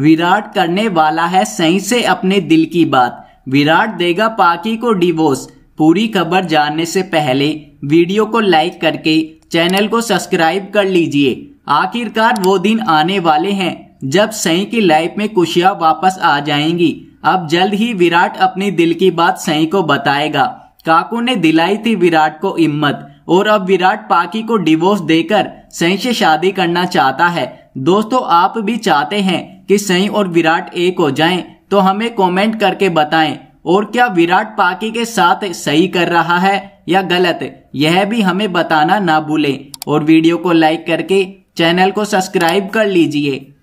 विराट करने वाला है सही से अपने दिल की बात विराट देगा पाकी को डिवोर्स पूरी खबर जानने से पहले वीडियो को लाइक करके चैनल को सब्सक्राइब कर लीजिए आखिरकार वो दिन आने वाले हैं जब सही की लाइफ में खुशियाँ वापस आ जाएंगी अब जल्द ही विराट अपनी दिल की बात सही को बताएगा काकू ने दिलाई थी विराट को हिम्मत और अब विराट पाकी को डिवोर्स देकर सही से शादी करना चाहता है दोस्तों आप भी चाहते हैं कि सई और विराट एक हो जाएं तो हमें कमेंट करके बताएं और क्या विराट पाकी के साथ सही कर रहा है या गलत यह भी हमें बताना ना भूलें और वीडियो को लाइक करके चैनल को सब्सक्राइब कर लीजिए